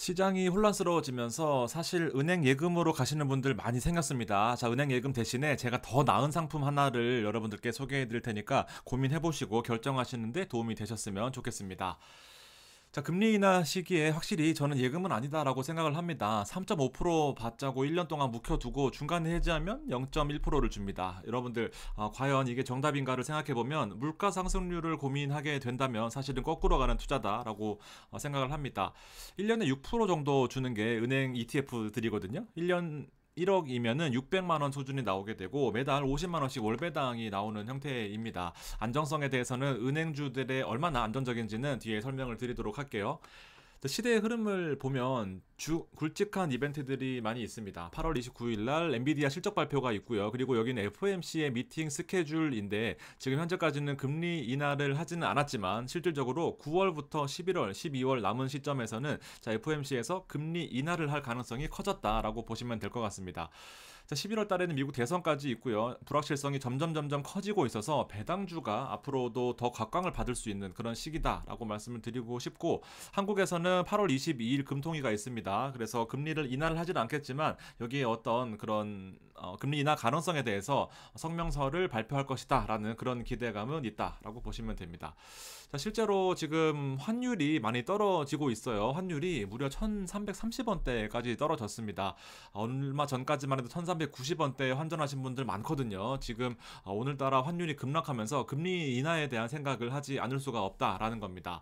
시장이 혼란스러워지면서 사실 은행 예금으로 가시는 분들 많이 생겼습니다. 자, 은행 예금 대신에 제가 더 나은 상품 하나를 여러분들께 소개해 드릴 테니까 고민해 보시고 결정하시는데 도움이 되셨으면 좋겠습니다. 자, 금리 인하 시기에 확실히 저는 예금은 아니다라고 생각을 합니다. 3.5% 받자고 1년 동안 묵혀두고 중간에 해지하면 0.1%를 줍니다. 여러분들, 어, 과연 이게 정답인가를 생각해보면 물가 상승률을 고민하게 된다면 사실은 거꾸로 가는 투자다라고 어, 생각을 합니다. 1년에 6% 정도 주는 게 은행 ETF들이거든요. 1년 1억이면은 600만 원 수준이 나오게 되고 매달 50만 원씩 월배당이 나오는 형태입니다. 안정성에 대해서는 은행주들의 얼마나 안정적인지는 뒤에 설명을 드리도록 할게요. 시대의 흐름을 보면 주 굵직한 이벤트들이 많이 있습니다. 8월 29일 날 엔비디아 실적 발표가 있고요. 그리고 여기는 FOMC의 미팅 스케줄인데 지금 현재까지는 금리 인하를 하지는 않았지만 실질적으로 9월부터 11월, 12월 남은 시점에서는 자 FOMC에서 금리 인하를 할 가능성이 커졌다라고 보시면 될 것 같습니다. 자, 11월 달에는 미국 대선까지 있고요. 불확실성이 점점 점점 커지고 있어서 배당주가 앞으로도 더 각광을 받을 수 있는 그런 시기다라고 말씀을 드리고 싶고 한국에서는 8월 22일 금통위가 있습니다. 그래서 금리를 인하를 하진 않겠지만 여기에 어떤 그런 어, 금리 인하 가능성에 대해서 성명서를 발표할 것이다라는 그런 기대감은 있다라고 보시면 됩니다. 자, 실제로 지금 환율이 많이 떨어지고 있어요. 환율이 무려 1330원대까지 떨어졌습니다. 아, 얼마 전까지만 해도 1390원대에 환전하신 분들 많거든요. 지금 아, 오늘따라 환율이 급락하면서 금리 인하에 대한 생각을 하지 않을 수가 없다라는 겁니다.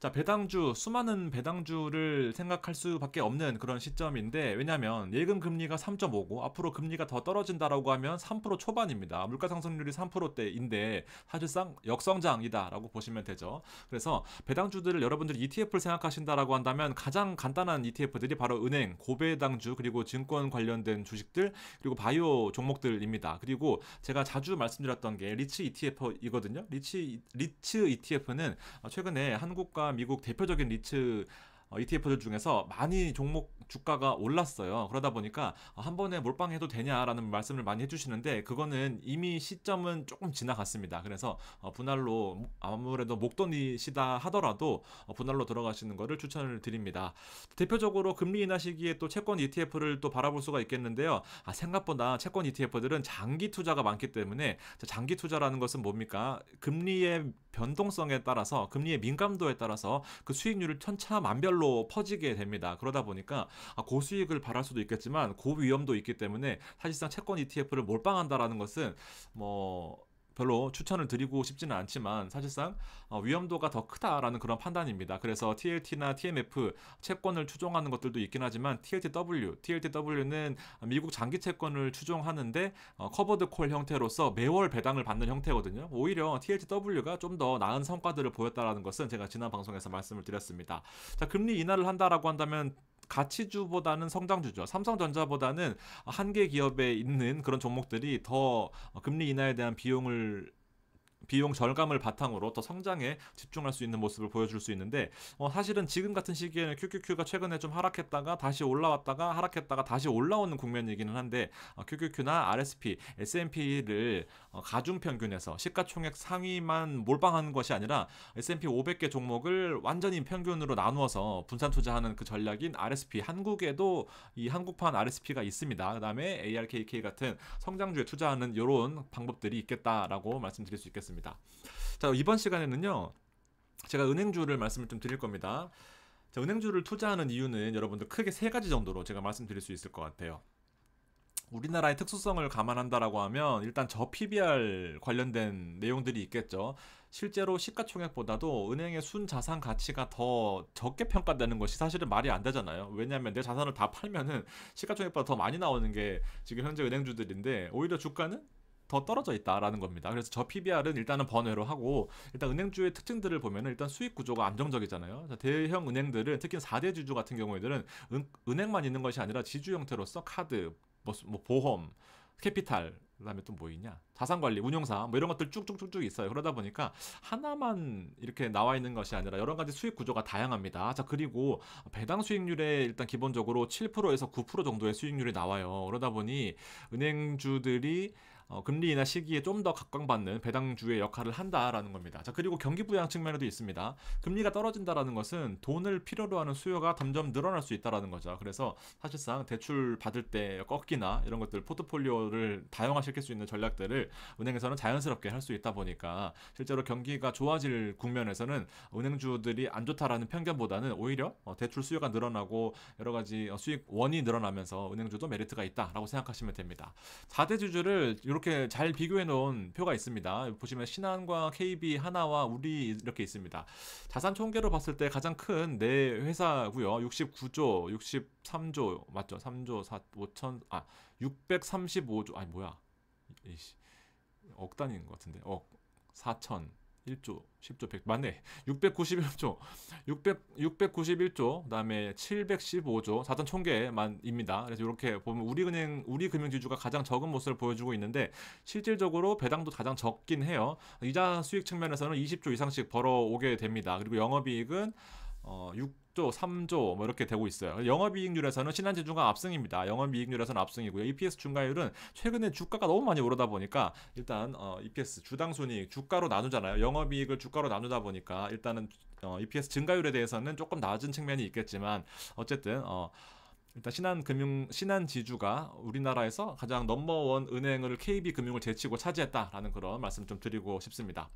자 배당주 수많은 배당주를 생각할 수밖에 없는 그런 시점인데 왜냐하면 예금 금리가 3.5고 앞으로 금리가 더 떨어진다라고 하면 3% 초반입니다. 물가 상승률이 3%대인데 사실상 역성장이다라고 보시면 되죠. 그래서 배당주들을 여러분들이 ETF를 생각하신다라고 한다면 가장 간단한 ETF들이 바로 은행, 고배당주 그리고 증권 관련된 주식들 그리고 바이오 종목들입니다. 그리고 제가 자주 말씀드렸던 게 리츠 ETF이거든요. 리츠 리츠 ETF는 최근에 한국과 미국 대표적인 리츠 어, ETF들 중에서 많이 종목 주가가 올랐어요. 그러다 보니까 어, 한 번에 몰빵해도 되냐라는 말씀을 많이 해주시는데 그거는 이미 시점은 조금 지나갔습니다. 그래서 어, 분할로 아무래도 목돈이시다 하더라도 분할로 들어가시는 것을 추천을 드립니다. 대표적으로 금리 인하 시기에 또 채권 ETF를 또 바라볼 수가 있겠는데요. 아, 생각보다 채권 ETF들은 장기 투자가 많기 때문에 장기 투자라는 것은 뭡니까? 금리의 변동성에 따라서 금리의 민감도에 따라서 그 수익률을 천차만별로 저절로 퍼지게 됩니다. 그러다 보니까 아, 고수익을 바랄 수도 있겠지만 고위험도 있기 때문에 사실상 채권 ETF를 몰빵한다라는 것은 뭐 별로 추천을 드리고 싶지는 않지만 사실상 어, 위험도가 더 크다라는 그런 판단입니다. 그래서 TLT나 TMF 채권을 추종하는 것들도 있긴 하지만 TLTW, TLTW는 미국 장기 채권을 추종하는데 어, 커버드 콜 형태로서 매월 배당을 받는 형태거든요. 오히려 TLTW가 좀 더 나은 성과들을 보였다라는 것은 제가 지난 방송에서 말씀을 드렸습니다. 자, 금리 인하를 한다라고 한다면 가치주보다는 성장주죠. 삼성전자보다는 한계 기업에 있는 그런 종목들이 더 금리 인하에 대한 비용을 비용 절감을 바탕으로 더 성장에 집중할 수 있는 모습을 보여줄 수 있는데 어, 사실은 지금 같은 시기에는 QQQ가 최근에 좀 하락했다가 다시 올라왔다가 하락했다가 다시 올라오는 국면이기는 한데 어, QQQ나 RSP, S&P를 어, 가중평균에서 시가총액 상위만 몰빵하는 것이 아니라 S&P 500개 종목을 완전히 평균으로 나누어서 분산 투자하는 그 전략인 RSP 한국에도 이 한국판 RSP가 있습니다. 그다음에 ARKK 같은 성장주에 투자하는 이런 방법들이 있겠다라고 말씀드릴 수 있겠습니다. 됩니다. 자, 이번 시간에는요. 제가 은행주를 말씀을 좀 드릴 겁니다. 자, 은행주를 투자하는 이유는 여러분들 크게 세 가지 정도로 제가 말씀드릴 수 있을 것 같아요. 우리나라의 특수성을 감안한다라고 하면 일단 저 PBR 관련된 내용들이 있겠죠. 실제로 시가총액보다도 은행의 순 자산 가치가 더 적게 평가되는 것이 사실은 말이 안 되잖아요. 왜냐하면 내 자산을 다 팔면은 시가총액보다 더 많이 나오는 게 지금 현재 은행주들인데 오히려 주가는 더 떨어져 있다라는 겁니다. 그래서 저 PBR은 일단은 번외로 하고 일단 은행주의 특징들을 보면 일단 수익 구조가 안정적이잖아요. 대형 은행들은 특히 4대 주주 같은 경우에는 은, 은행만 있는 것이 아니라 지주 형태로서 카드, 뭐, 뭐 보험, 캐피탈 그다음에 또 뭐 있냐 자산관리 운용사 뭐 이런 것들 쭉쭉쭉쭉 있어요 그러다 보니까 하나만 이렇게 나와 있는 것이 아니라 여러 가지 수익 구조가 다양합니다 자 그리고 배당 수익률에 일단 기본적으로 7%에서 9% 정도의 수익률이 나와요 그러다 보니 은행주들이 어, 금리 나 시기에 좀 더 각광받는 배당주의 역할을 한다라는 겁니다. 자 그리고 경기 부양 측면에도 있습니다. 금리가 떨어진다라는 것은 돈을 필요로 하는 수요가 점점 늘어날 수 있다라는 거죠. 그래서 사실상 대출 받을 때 꺾기나 이런 것들 포트폴리오를 다양화시킬 수 있는 전략들을 은행에서는 자연스럽게 할 수 있다 보니까 실제로 경기가 좋아질 국면에서는 은행주들이 안 좋다라는 편견보다는 오히려 어, 대출 수요가 늘어나고 여러 가지 수익원이 늘어나면서 은행주도 메리트가 있다라고 생각하시면 됩니다. 4대 주주를 이렇게 이렇게 잘 비교해 놓은 표가 있습니다. 보시면 신한과 KB 하나와 우리 이렇게 있습니다. 자산 총계로 봤을 때 가장 큰네 회사고요. 69조, 63조 맞죠? 3조 4 5천 아 635조 아니 뭐야? 이씨, 억 단위인 것 같은데 억 4천 1조, 10조, 100조 맞네. 691조, 600, 691조, 그다음에 715조, 4산 총계만입니다. 그래서 이렇게 보면 우리은행, 우리금융지주가 가장 적은 모습을 보여주고 있는데 실질적으로 배당도 가장 적긴 해요. 이자 수익 측면에서는 20조 이상씩 벌어오게 됩니다. 그리고 영업이익은 어, 6 6조, 3조 뭐 이렇게 되고 있어요. 영업이익률에서는 신한제중가압승입니다 영업이익률에서는 압승이고요 EPS 중가율은 최근에 주가가 너무 많이 오르다 보니까 일단 어, EPS 주당 순이익 주가로 나누잖아요. 영업이익을 주가로 나누다 보니까 일단은 어, EPS 증가율에 대해서는 조금 낮은 측면이 있겠지만 어쨌든 어, 일단 신한금융 신한지주가 우리나라에서 가장 넘버원 은행을 KB금융을 제치고 차지했다라는 그런 말씀 좀 드리고 싶습니다.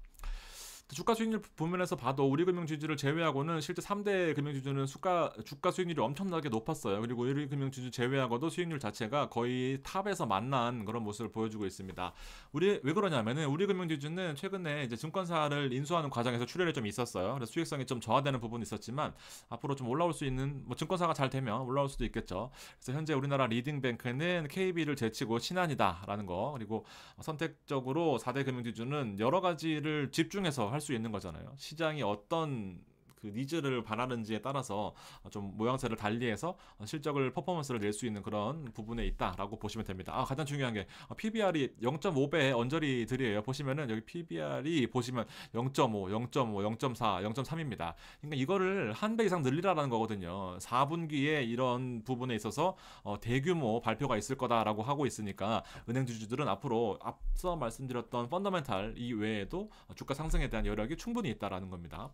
주가 수익률 부문에서 봐도 우리 금융지주를 제외하고는 실제 3대 금융지주는 수가 주가 수익률이 엄청나게 높았어요. 그리고 우리 금융지주 제외하고도 수익률 자체가 거의 탑에서 만난 그런 모습을 보여주고 있습니다. 우리 왜 그러냐면은 우리 금융지주는 최근에 이제 증권사를 인수하는 과정에서 출혈이 좀 있었어요. 그래서 수익성이 좀 저하되는 부분이 있었지만 앞으로 좀 올라올 수 있는 뭐 증권사가 잘 되면 올라올 수도 있겠죠. 그래서 현재 우리나라 리딩뱅크는 KB를 제치고 신한이다라는 거 그리고 선택적으로 4대 금융지주는 여러 가지를 집중해서 할수 있는 거잖아요. 시장이 어떤 그 니즈를 바라는지에 따라서 좀 모양새를 달리해서 실적을 퍼포먼스를 낼 수 있는 그런 부분에 있다라고 보시면 됩니다. 아, 가장 중요한 게 아, PBR이 0.5배 언저리 들이에요. 보시면은 여기 PBR이 보시면 0.5, 0.5, 0.4, 0.3입니다. 그러니까 이거를 한 배 이상 늘리라는 거거든요. 4분기에 이런 부분에 있어서 어, 대규모 발표가 있을 거다라고 하고 있으니까 은행 주주들은 앞으로 앞서 말씀드렸던 펀더멘탈 이외에도 주가 상승에 대한 여력이 충분히 있다라는 겁니다.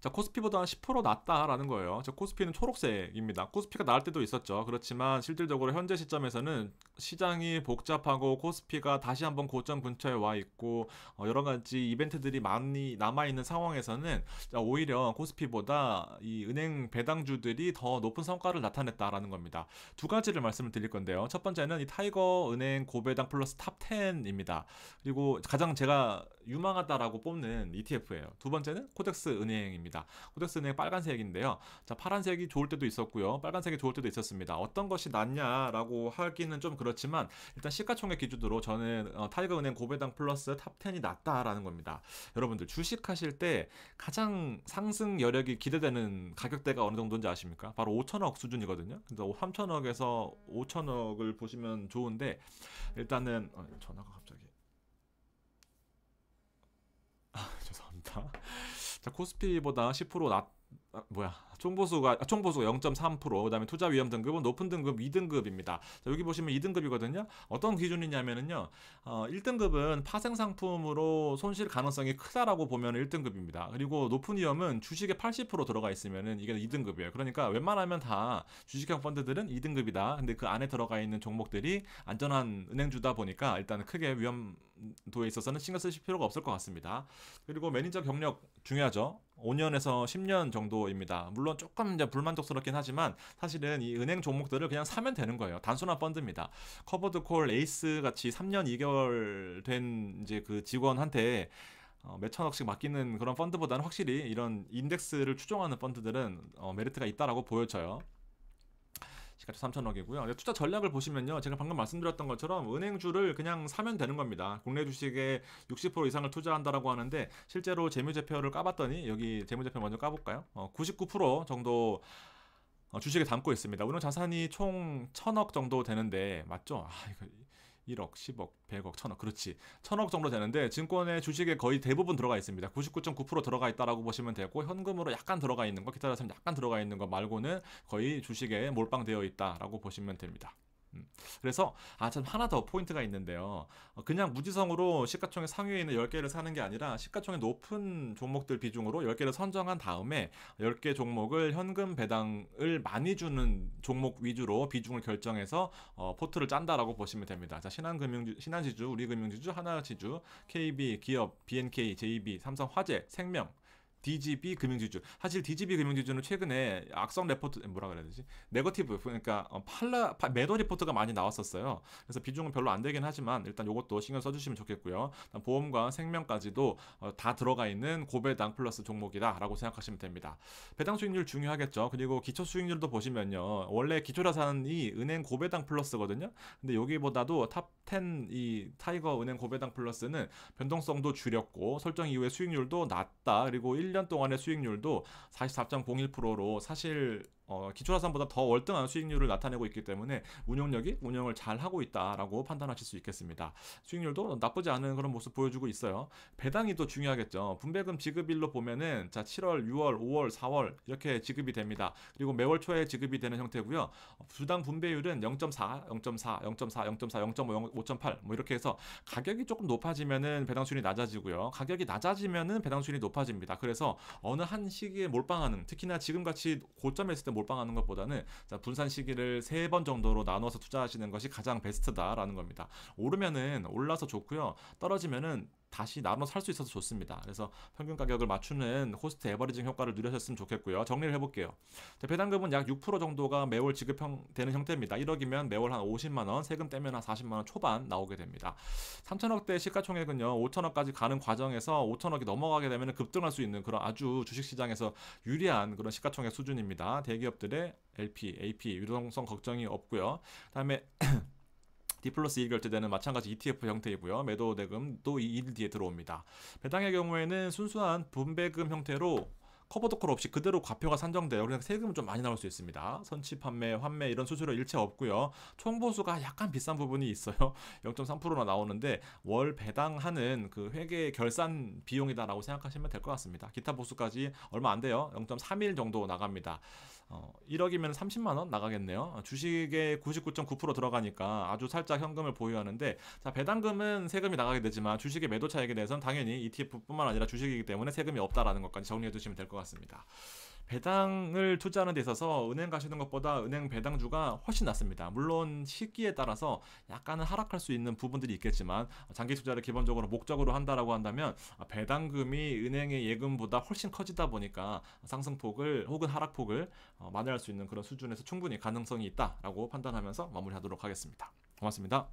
자 코스피보다 한 10% 낮다라는 거예요. 자 코스피는 초록색입니다. 코스피가 나을 때도 있었죠. 그렇지만 실질적으로 현재 시점에서는 시장이 복잡하고 코스피가 다시 한번 고점 근처에 와 있고 어, 여러 가지 이벤트들이 많이 남아 있는 상황에서는 자, 오히려 코스피보다 이 은행 배당주들이 더 높은 성과를 나타냈다라는 겁니다. 두 가지를 말씀을 드릴 건데요. 첫 번째는 이 타이거 은행 고배당 플러스 탑 10입니다. 그리고 가장 제가 유망하다라고 뽑는 ETF예요. 두 번째는 코덱스 은행입니다. 있습니다. 코덱스는 빨간색인데요. 자, 파란색이 좋을 때도 있었고요. 빨간색이 좋을 때도 있었습니다. 어떤 것이 낫냐라고 하기는 좀 그렇지만 일단 시가총액 기준으로 저는 어, 타이거은행 고배당 플러스 탑10이 낫다라는 겁니다. 여러분들 주식하실 때 가장 상승 여력이 기대되는 가격대가 어느 정도인지 아십니까? 바로 5천억 수준이거든요. 그래서 3천억에서 5천억을 보시면 좋은데 일단은 어, 전화가 자, 코스피보다 10%낮 아, 뭐야 총보수가 아, 총보수가 0.3% 그다음에 투자 위험 등급은 높은 등급 2등급입니다. 자, 여기 보시면 2등급이거든요. 어떤 기준이냐면요 어, 1등급은 파생 상품으로 손실 가능성이 크다라고 보면 1등급입니다. 그리고 높은 위험은 주식의 80% 들어가 있으면 이게 2등급이에요. 그러니까 웬만하면 다 주식형 펀드들은 2등급이다. 근데 그 안에 들어가 있는 종목들이 안전한 은행주다 보니까 일단 크게 위험도에 있어서는 신경 쓰실 필요가 없을 것 같습니다. 그리고 매니저 경력 중요하죠. 5년에서 10년 정도입니다. 물론 조금 이제 불만족스럽긴 하지만 사실은 이 은행 종목들을 그냥 사면 되는 거예요. 단순한 펀드입니다. 커버드콜 에이스 같이 3년 2개월 된 이제 그 직원한테 어, 몇천억씩 맡기는 그런 펀드보다는 확실히 이런 인덱스를 추종하는 펀드들은 어, 메리트가 있다라고 보여져요. 시가총 3천억이고요. 투자 전략을 보시면요. 제가 방금 말씀드렸던 것처럼 은행주를 그냥 사면 되는 겁니다. 국내 주식에 60% 이상을 투자한다라고 하는데 실제로 재무제표를 까봤더니 여기 재무제표 먼저 까볼까요? 어, 99% 정도 어, 주식에 담고 있습니다. 운용 자산이 총1 천억 정도 되는데 맞죠? 아, 이거 1억, 10억, 100억, 1000억 그렇지 1000억 정도 되는데 증권의 주식에 거의 대부분 들어가 있습니다 99.9% 들어가 있다라고 보시면 되고 현금으로 약간 들어가 있는 거 기타 자산 약간 들어가 있는 거 말고는 거의 주식에 몰빵되어 있다라고 보시면 됩니다 음. 그래서 아참 하나 더 포인트가 있는데요. 어, 그냥 무지성으로 시가총액 상위에 있는 10개를 사는 게 아니라 시가총액 높은 종목들 비중으로 10개를 선정한 다음에 10개 종목을 현금 배당을 많이 주는 종목 위주로 비중을 결정해서 어, 포트를 짠다라고 보시면 됩니다. 자, 신한금융 신한지주, 우리금융지주, 하나지주, KB, 기업, BNK, JB, 삼성화재, 생명, DGB 금융지주. 사실 DGB 금융지주는 최근에 악성 레포트 뭐라 그래야 되지? 네거티브 그러니까 어, 팔라 매도 리포트가 많이 나왔었어요. 그래서 비중은 별로 안 되긴 하지만 일단 이것도 신경 써주시면 좋겠고요. 보험과 생명까지도 어, 다 들어가 있는 고배당 플러스 종목이다라고 생각하시면 됩니다. 배당 수익률 중요하겠죠. 그리고 기초 수익률도 보시면요. 원래 기초자산이 은행 고배당 플러스거든요. 근데 여기보다도 탑 10 이 타이거 은행 고배당 플러스는 변동성도 줄였고 설정 이후에 수익률도 낮다. 그리고 1 1년 동안의 수익률도 44.01%로 사실 어, 기초자산보다 더 월등한 수익률을 나타내고 있기 때문에 운용력이 운영을 잘 하고 있다라고 판단하실 수 있겠습니다. 수익률도 나쁘지 않은 그런 모습 보여주고 있어요. 배당이 또 중요하겠죠. 분배금 지급일로 보면은 자 7월, 6월, 5월, 4월 이렇게 지급이 됩니다. 그리고 매월 초에 지급이 되는 형태고요. 주당 분배율은 0.4, 0.4, 0.4, 0.4, 0.5, 5.8뭐 이렇게 해서 가격이 조금 높아지면은 배당 수익이 낮아지고요. 가격이 낮아지면은 배당 수익이 높아집니다. 그래서 어느 한 시기에 몰빵하는 특히나 지금같이 고점에 있을 때 몰빵하는 것보다는 자, 분산 시기를 세 번 정도로 나눠서 투자하시는 것이 가장 베스트다라는 겁니다. 오르면은 올라서 좋고요. 떨어지면은 다시 나눠 살 수 있어서 좋습니다. 그래서 평균 가격을 맞추는 코스트 에버리징 효과를 누렸셨으면 좋겠고요. 정리를 해볼게요. 배당금은 약 6% 정도가 매월 지급되는 형태입니다. 1억이면 매월 한 50만 원, 세금 떼면 한 40만 원 초반 나오게 됩니다. 3천억대 시가총액은요, 5천억까지 가는 과정에서 5천억이 넘어가게 되면 급등할 수 있는 그런 아주 주식시장에서 유리한 그런 시가총액 수준입니다. 대기업들의 LP, AP 유동성 걱정이 없고요. 그다음에 디플러스 2 결제되는 마찬가지 ETF 형태이고요. 매도 대금도 2일 뒤에 들어옵니다. 배당의 경우에는 순수한 분배금 형태로 커버도컬 없이 그대로 과표가 산정돼요. 그냥 세금은 좀 많이 나올 수 있습니다. 선취 판매, 환매 이런 수수료 일체 없고요. 총보수가 약간 비싼 부분이 있어요. 0.3%나 나오는데 월 배당하는 그 회계 결산 비용이다라고 생각하시면 될 것 같습니다. 기타 보수까지 얼마 안 돼요. 0.31 정도 나갑니다. 어, 1억이면 30만 원 나가겠네요. 어, 주식에 99.9% 들어가니까 아주 살짝 현금을 보유하는데 자, 배당금은 세금이 나가게 되지만 주식의 매도 차익에 대해서는 당연히 ETF뿐만 아니라 주식이기 때문에 세금이 없다라는 것까지 정리해 두시면 될 것 같습니다. 배당을 투자하는 데 있어서 은행 가시는 것보다 은행 배당주가 훨씬 낫습니다. 물론 시기에 따라서 약간은 하락할 수 있는 부분들이 있겠지만 장기 투자를 기본적으로 목적으로 한다라고 한다면 배당금이 은행의 예금보다 훨씬 커지다 보니까 상승폭을 혹은 하락폭을 어, 만회할 수 있는 그런 수준에서 충분히 가능성이 있다라고 판단하면서 마무리하도록 하겠습니다. 고맙습니다.